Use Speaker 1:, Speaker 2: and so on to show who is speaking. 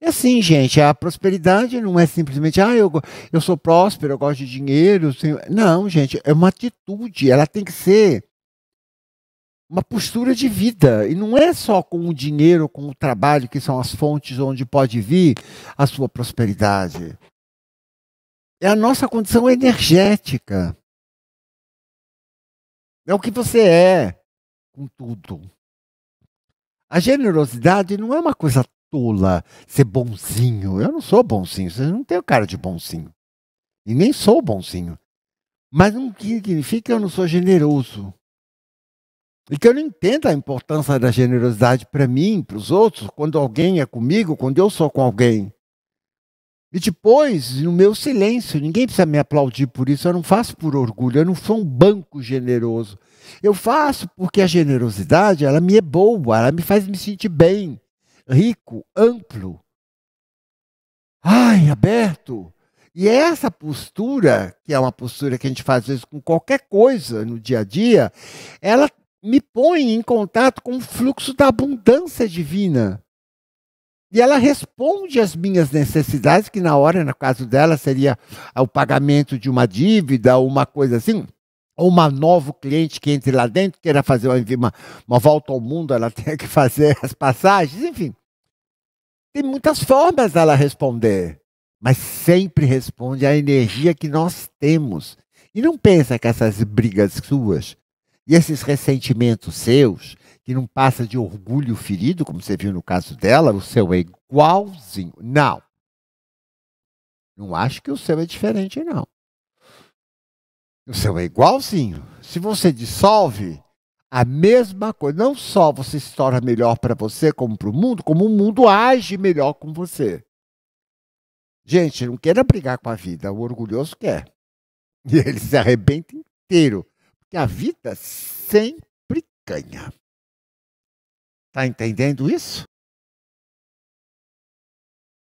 Speaker 1: É assim, gente, a prosperidade não é simplesmente, ah, eu, eu sou próspero, eu gosto de dinheiro. Não, gente, é uma atitude, ela tem que ser uma postura de vida. E não é só com o dinheiro, com o trabalho, que são as fontes onde pode vir a sua prosperidade. É a nossa condição
Speaker 2: energética. É o que você é com
Speaker 1: tudo. A generosidade não é uma coisa tola, ser bonzinho. Eu não sou bonzinho, vocês não têm cara de bonzinho. E nem sou bonzinho. Mas não significa que eu não sou generoso. E que eu não entendo a importância da generosidade para mim, para os outros, quando alguém é comigo, quando eu sou com alguém. E depois, no meu silêncio, ninguém precisa me aplaudir por isso, eu não faço por orgulho, eu não sou um banco generoso. Eu faço porque a generosidade, ela me é boa, ela me faz me sentir bem rico, amplo, ai, aberto. E é essa postura, que é uma postura que a gente faz às vezes com qualquer coisa no dia a dia, ela me põe em contato com o fluxo da abundância divina. E ela responde às minhas necessidades, que na hora, no caso dela, seria o pagamento de uma dívida ou uma coisa assim, ou uma novo cliente que entre lá dentro, queira fazer uma, uma volta ao mundo, ela tem que fazer as passagens, enfim. Tem muitas formas dela responder, mas sempre responde à energia que nós temos. E não pensa que essas brigas suas e esses ressentimentos seus, que não passa de orgulho ferido, como você viu no caso dela, o seu é igualzinho. Não. Não acho que o seu é diferente, não. O seu é igualzinho. Se você dissolve, a mesma coisa, não só você se torna melhor para você, como para o mundo, como o mundo age melhor com você. Gente, não queira brigar com a vida, o orgulhoso quer. E ele se arrebenta inteiro. Porque a vida sempre ganha.
Speaker 2: Está entendendo isso?